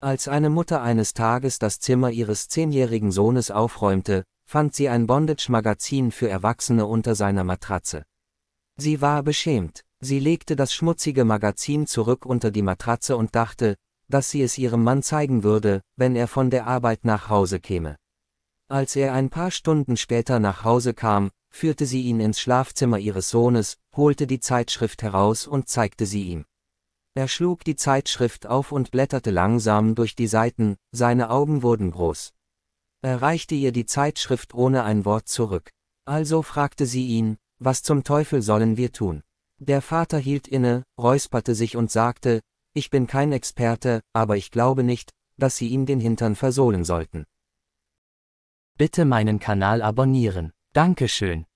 Als eine Mutter eines Tages das Zimmer ihres zehnjährigen Sohnes aufräumte, fand sie ein Bondage-Magazin für Erwachsene unter seiner Matratze. Sie war beschämt. Sie legte das schmutzige Magazin zurück unter die Matratze und dachte, dass sie es ihrem Mann zeigen würde, wenn er von der Arbeit nach Hause käme. Als er ein paar Stunden später nach Hause kam, führte sie ihn ins Schlafzimmer ihres Sohnes, holte die Zeitschrift heraus und zeigte sie ihm. Er schlug die Zeitschrift auf und blätterte langsam durch die Seiten, seine Augen wurden groß. Er reichte ihr die Zeitschrift ohne ein Wort zurück. Also fragte sie ihn, was zum Teufel sollen wir tun? Der Vater hielt inne, räusperte sich und sagte, ich bin kein Experte, aber ich glaube nicht, dass Sie ihm den Hintern versohlen sollten. Bitte meinen Kanal abonnieren. Dankeschön.